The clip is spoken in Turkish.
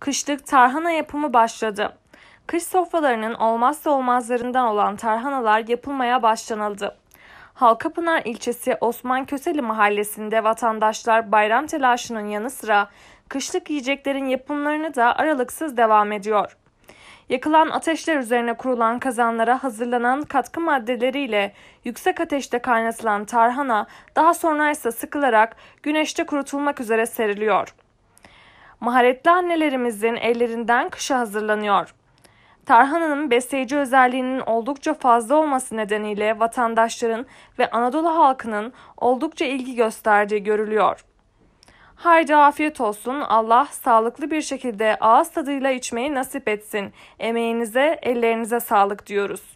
kışlık tarhana yapımı başladı. Kış sofralarının olmazsa olmazlarından olan tarhanalar yapılmaya başlanıldı. Halkapınar ilçesi Osman Köseli mahallesinde vatandaşlar bayram telaşının yanı sıra kışlık yiyeceklerin yapımlarını da aralıksız devam ediyor. Yakılan ateşler üzerine kurulan kazanlara hazırlanan katkı maddeleriyle yüksek ateşte kaynatılan tarhana daha sonra ise sıkılarak güneşte kurutulmak üzere seriliyor maharetli annelerimizin ellerinden kışa hazırlanıyor. Tarhananın besleyici özelliğinin oldukça fazla olması nedeniyle vatandaşların ve Anadolu halkının oldukça ilgi gösterdiği görülüyor. Haydi afiyet olsun. Allah sağlıklı bir şekilde ağız tadıyla içmeyi nasip etsin. Emeğinize, ellerinize sağlık diyoruz.